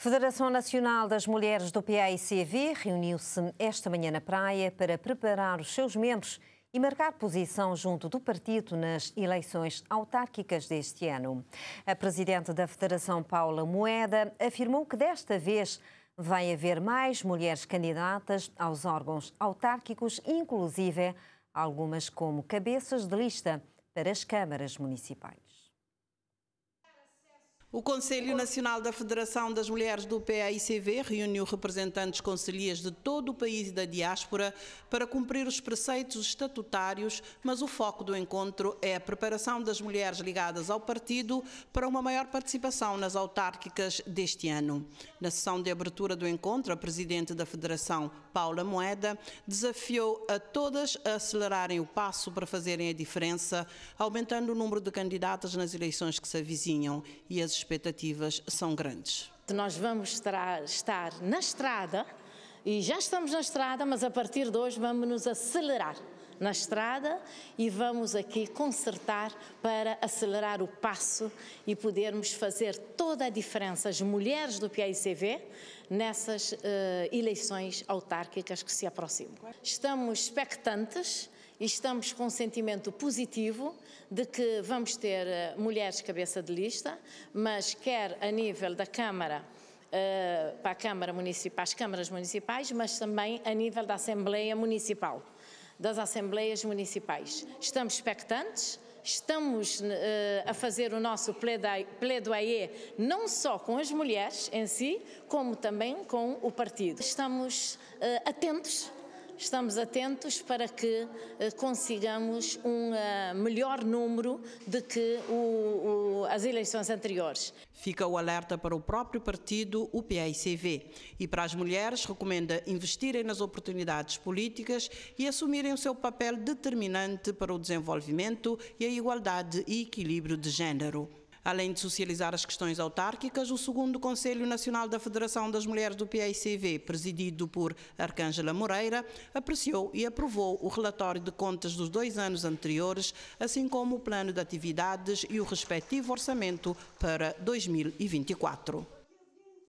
Federação Nacional das Mulheres do PAICV reuniu-se esta manhã na praia para preparar os seus membros e marcar posição junto do partido nas eleições autárquicas deste ano. A presidente da Federação, Paula Moeda, afirmou que desta vez vai haver mais mulheres candidatas aos órgãos autárquicos, inclusive algumas como cabeças de lista para as câmaras municipais. O Conselho Nacional da Federação das Mulheres do PAICV reuniu representantes conselheiras de todo o país e da diáspora para cumprir os preceitos estatutários, mas o foco do encontro é a preparação das mulheres ligadas ao partido para uma maior participação nas autárquicas deste ano. Na sessão de abertura do encontro, a presidente da Federação, Paula Moeda, desafiou a todas a acelerarem o passo para fazerem a diferença, aumentando o número de candidatas nas eleições que se avizinham e as expectativas são grandes. Nós vamos estar na estrada e já estamos na estrada, mas a partir de hoje vamos nos acelerar na estrada e vamos aqui consertar para acelerar o passo e podermos fazer toda a diferença, as mulheres do PICV, nessas uh, eleições autárquicas que se aproximam. Estamos expectantes e estamos com um sentimento positivo de que vamos ter eh, mulheres cabeça de lista, mas quer a nível da Câmara, eh, para, Câmara Municipal, as câmaras municipais, mas também a nível da Assembleia Municipal, das Assembleias Municipais. Estamos expectantes, estamos eh, a fazer o nosso pledoyer não só com as mulheres em si, como também com o partido. Estamos atentos estamos atentos para que eh, consigamos um eh, melhor número de que o, o, as eleições anteriores. Fica o alerta para o próprio partido, o PICV, e para as mulheres recomenda investirem nas oportunidades políticas e assumirem o seu papel determinante para o desenvolvimento e a igualdade e equilíbrio de género além de socializar as questões autárquicas, o segundo Conselho Nacional da Federação das Mulheres do PICV, presidido por Arcângela Moreira, apreciou e aprovou o relatório de contas dos dois anos anteriores, assim como o plano de atividades e o respectivo orçamento para 2024.